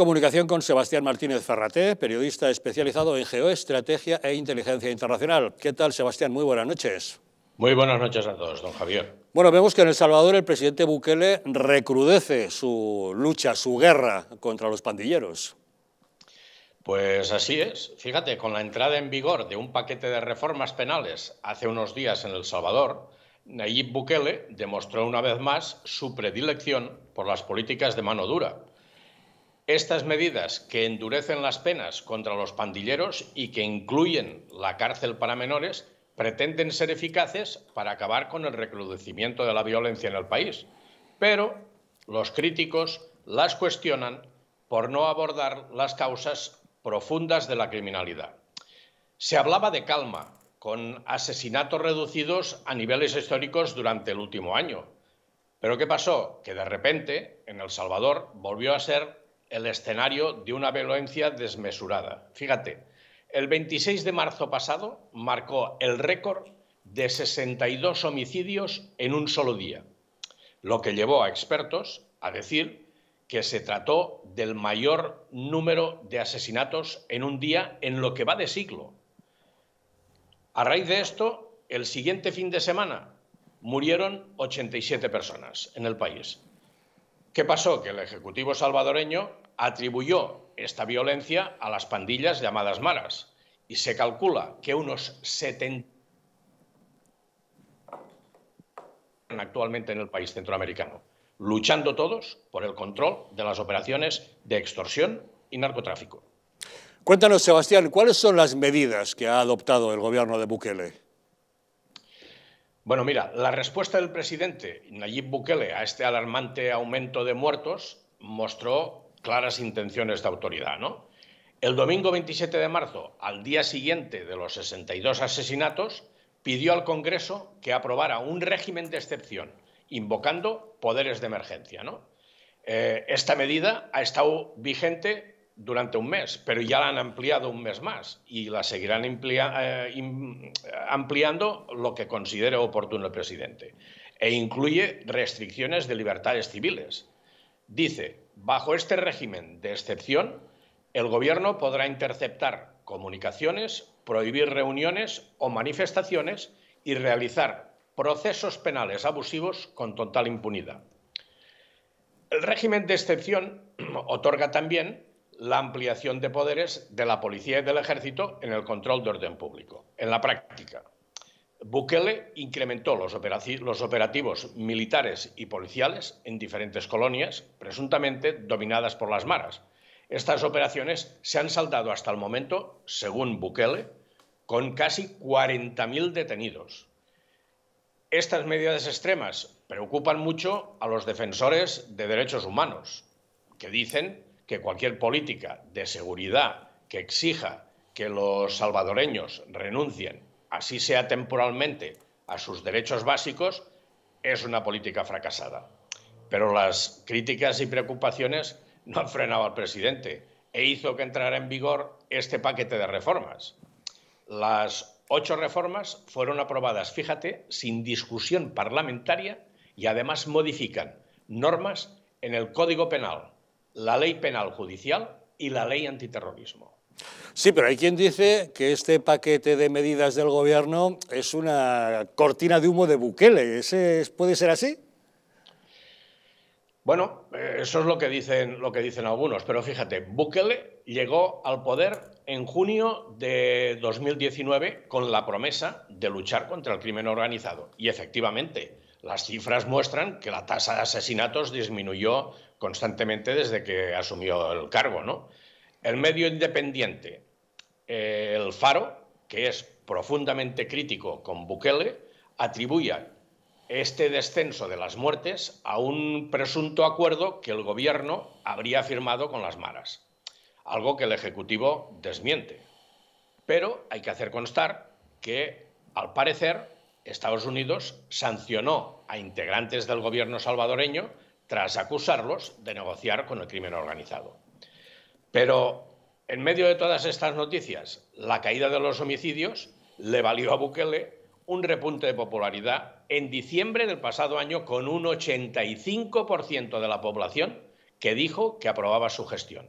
Comunicación con Sebastián Martínez Ferraté, periodista especializado en geoestrategia e inteligencia internacional. ¿Qué tal, Sebastián? Muy buenas noches. Muy buenas noches a todos, don Javier. Bueno, vemos que en El Salvador el presidente Bukele recrudece su lucha, su guerra contra los pandilleros. Pues así es. Fíjate, con la entrada en vigor de un paquete de reformas penales hace unos días en El Salvador, Nayib Bukele demostró una vez más su predilección por las políticas de mano dura estas medidas que endurecen las penas contra los pandilleros y que incluyen la cárcel para menores pretenden ser eficaces para acabar con el recrudecimiento de la violencia en el país, pero los críticos las cuestionan por no abordar las causas profundas de la criminalidad. Se hablaba de calma, con asesinatos reducidos a niveles históricos durante el último año. Pero ¿qué pasó? Que de repente en El Salvador volvió a ser el escenario de una violencia desmesurada. Fíjate, el 26 de marzo pasado marcó el récord de 62 homicidios en un solo día, lo que llevó a expertos a decir que se trató del mayor número de asesinatos en un día en lo que va de siglo. A raíz de esto, el siguiente fin de semana murieron 87 personas en el país. ¿Qué pasó? Que el Ejecutivo salvadoreño atribuyó esta violencia a las pandillas llamadas maras y se calcula que unos 70 actualmente en el país centroamericano, luchando todos por el control de las operaciones de extorsión y narcotráfico. Cuéntanos, Sebastián, ¿cuáles son las medidas que ha adoptado el gobierno de Bukele? Bueno, mira, la respuesta del presidente Nayib Bukele a este alarmante aumento de muertos mostró claras intenciones de autoridad, ¿no? El domingo 27 de marzo, al día siguiente de los 62 asesinatos, pidió al Congreso que aprobara un régimen de excepción, invocando poderes de emergencia. Eh, esta medida ha estado vigente durante un mes, pero ya la han ampliado un mes más y la seguirán eh, ampliando lo que considere oportuno el presidente. E incluye restricciones de libertades civiles. Dice, Bajo este régimen de excepción, el Gobierno podrá interceptar comunicaciones, prohibir reuniones o manifestaciones y realizar procesos penales abusivos con total impunidad. El régimen de excepción otorga también la ampliación de poderes de la policía y del ejército en el control de orden público. En la práctica, Bukele incrementó los, operativos militares y policiales en diferentes colonias, presuntamente dominadas por las maras. Estas operaciones se han saldado hasta el momento, según Bukele, con casi 40.000 detenidos. Estas medidas extremas preocupan mucho a los defensores de derechos humanos, que dicen que cualquier política de seguridad que exija que los salvadoreños renuncien así sea temporalmente, a sus derechos básicos, es una política fracasada. Pero las críticas y preocupaciones no han frenado al presidente e hizo que entrara en vigor este paquete de reformas. Las ocho reformas fueron aprobadas, fíjate, sin discusión parlamentaria y además modifican normas en el Código Penal, la Ley Penal Judicial y la Ley Antiterrorismo. Sí, pero hay quien dice que este paquete de medidas del gobierno es una cortina de humo de Bukele. ¿Ese ¿Puede ser así? Bueno, eh, eso es lo que, dicen, lo que dicen algunos, pero fíjate, Bukele llegó al poder en junio de 2019 con la promesa de luchar contra el crimen organizado. Y efectivamente, las cifras muestran que la tasa de asesinatos disminuyó constantemente desde que asumió el cargo, ¿no? El medio independiente, eh, el Faro, que es profundamente crítico con Bukele, atribuye este descenso de las muertes a un presunto acuerdo que el gobierno habría firmado con las maras, algo que el Ejecutivo desmiente. Pero hay que hacer constar que, al parecer, Estados Unidos sancionó a integrantes del gobierno salvadoreño tras acusarlos de negociar con el crimen organizado. Pero en medio de todas estas noticias, la caída de los homicidios le valió a Bukele un repunte de popularidad en diciembre del pasado año con un 85% de la población que dijo que aprobaba su gestión.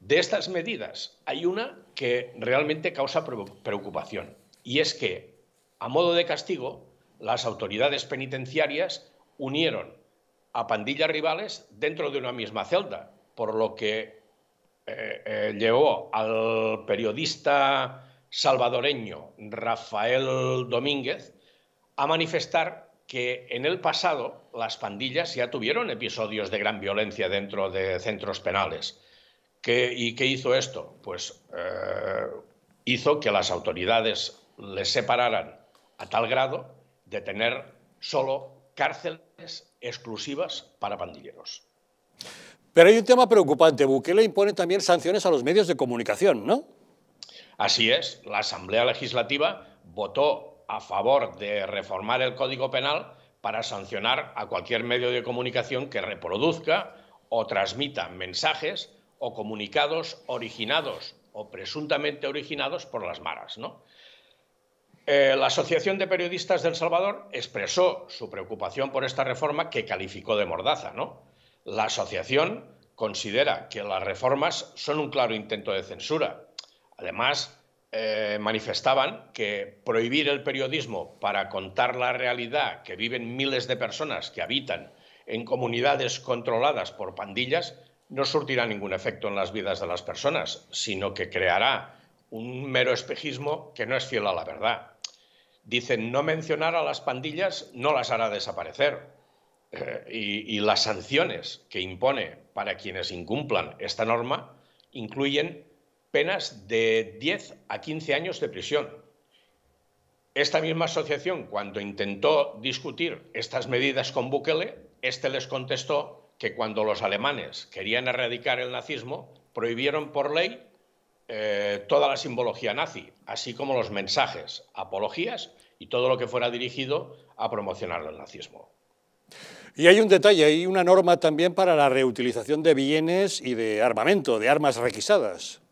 De estas medidas hay una que realmente causa preocupación y es que, a modo de castigo, las autoridades penitenciarias unieron a pandillas rivales dentro de una misma celda, por lo que eh, eh, llevó al periodista salvadoreño Rafael Domínguez a manifestar que en el pasado las pandillas ya tuvieron episodios de gran violencia dentro de centros penales. ¿Y qué hizo esto? Pues eh, hizo que las autoridades les separaran a tal grado de tener solo cárceles exclusivas para pandilleros. Pero hay un tema preocupante. Bukele impone también sanciones a los medios de comunicación, ¿no? Así es. La Asamblea Legislativa votó a favor de reformar el Código Penal para sancionar a cualquier medio de comunicación que reproduzca o transmita mensajes o comunicados originados o presuntamente originados por las maras. ¿no? Eh, la Asociación de Periodistas del El Salvador expresó su preocupación por esta reforma que calificó de mordaza. ¿no? La asociación considera que las reformas son un claro intento de censura. Además, eh, manifestaban que prohibir el periodismo para contar la realidad que viven miles de personas que habitan en comunidades controladas por pandillas no surtirá ningún efecto en las vidas de las personas, sino que creará un mero espejismo que no es fiel a la verdad. Dicen, no mencionar a las pandillas no las hará desaparecer. Eh, y, las sanciones que impone para quienes incumplan esta norma incluyen penas de 10 a 15 años de prisión. Esta misma asociación, cuando intentó discutir estas medidas con Bukele, este les contestó que cuando los alemanes querían erradicar el nazismo, prohibieron por ley eh, toda la simbología nazi, así como los mensajes, apologías y todo lo que fuera dirigido a promocionar el nazismo. Y hay un detalle, hay una norma también para la reutilización de bienes y de armamento, de armas requisadas.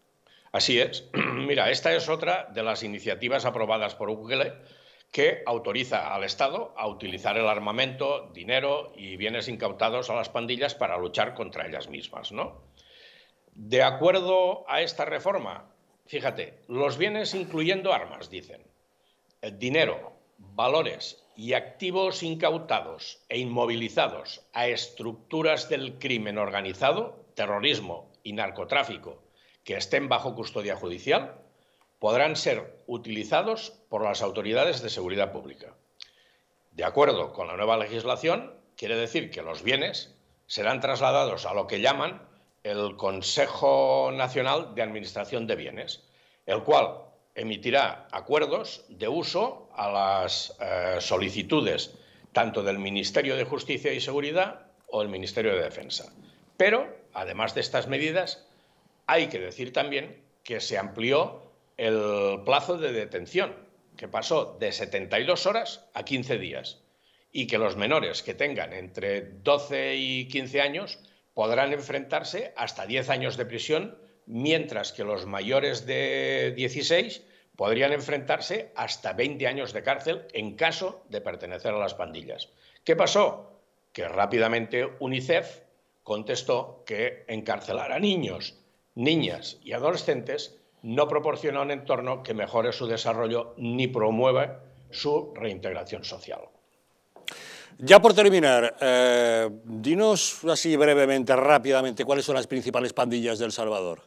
Así es. Mira, esta es otra de las iniciativas aprobadas por Google que autoriza al Estado a utilizar el armamento, dinero y bienes incautados a las pandillas para luchar contra ellas mismas, ¿no? De acuerdo a esta reforma, fíjate, los bienes incluyendo armas, dicen, eh, dinero, valores, y activos incautados e inmovilizados a estructuras del crimen organizado, terrorismo y narcotráfico que estén bajo custodia judicial podrán ser utilizados por las autoridades de seguridad pública. De acuerdo con la nueva legislación, quiere decir que los bienes serán trasladados a lo que llaman el Consejo Nacional de Administración de Bienes, el cual emitirá acuerdos de uso a las eh, solicitudes tanto del Ministerio de Justicia y Seguridad o el Ministerio de Defensa. Pero, además de estas medidas, hay que decir también que se amplió el plazo de detención, que pasó de 72 horas a 15 días, y que los menores que tengan entre 12 y 15 años podrán enfrentarse hasta 10 años de prisión mientras que los mayores de 16 podrían enfrentarse hasta 20 años de cárcel en caso de pertenecer a las pandillas. ¿Qué pasó? Que rápidamente UNICEF contestó que encarcelar a niños, niñas y adolescentes no proporciona un entorno que mejore su desarrollo ni promueva su reintegración social. Ya por terminar, eh, dinos así brevemente, rápidamente, cuáles son las principales pandillas de Salvador.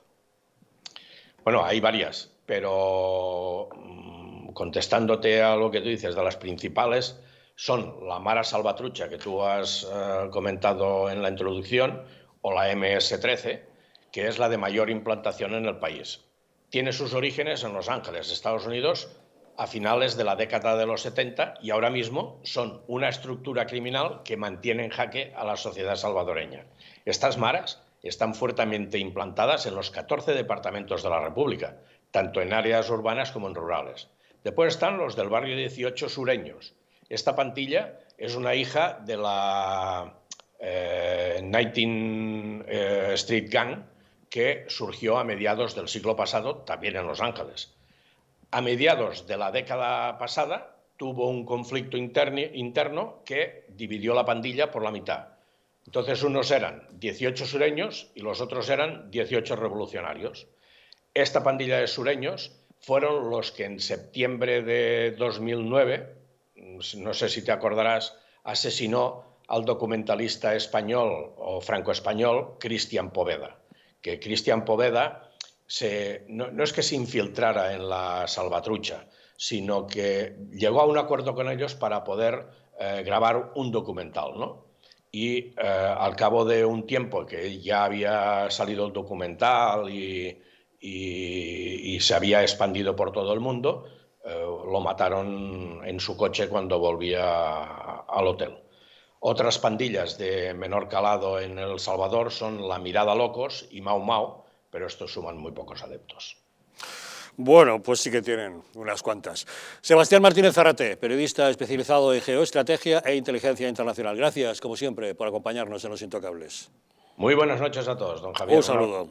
Bueno, hay varias, pero mm, contestándote a lo que tú dices de las principales, son la Mara Salvatrucha que tú has eh, comentado en la introducción o la MS-13, que es la de mayor implantación en el país. Tiene sus orígenes en Los Ángeles, Estados Unidos, a finales de la década de los 70 y ahora mismo son una estructura criminal que mantiene en jaque a la sociedad salvadoreña. Estas maras están fuertemente implantadas en los 14 departamentos de la República, tanto en áreas urbanas como en rurales. Después están los del barrio 18 sureños. Esta pantilla es una hija de la 19 eh, eh, Street Gang que surgió a mediados del siglo pasado también en Los Ángeles. A mediados de la década pasada tuvo un conflicto interno que dividió la pandilla por la mitad entonces unos eran 18 sureños y los otros eran 18 revolucionarios. Esta pandilla de sureños fueron los que en septiembre de 2009, no sé si te acordarás, asesinó al documentalista español o franco-español Cristian Poveda. Que Cristian Poveda no, es que se infiltrara en la salvatrucha, sino que llegó a un acuerdo con ellos para poder eh, grabar un documental, ¿no? y eh, al cabo de un tiempo que ya había salido el documental y, se había expandido por todo el mundo, eh, lo mataron en su coche cuando volvía al hotel. Otras pandillas de menor calado en El Salvador son La Mirada Locos y Mau Mau, pero estos suman muy pocos adeptos. Bueno, pues sí que tienen unas cuantas. Sebastián Martínez Zarate, periodista especializado en geoestrategia e inteligencia internacional. Gracias, como siempre, por acompañarnos en Los Intocables. Muy buenas noches a todos, don Javier. Un saludo.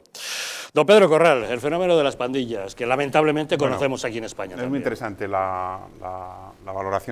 Don Pedro Corral, el fenómeno de las pandillas, que lamentablemente conocemos aquí en España. Es muy interesante la valoración.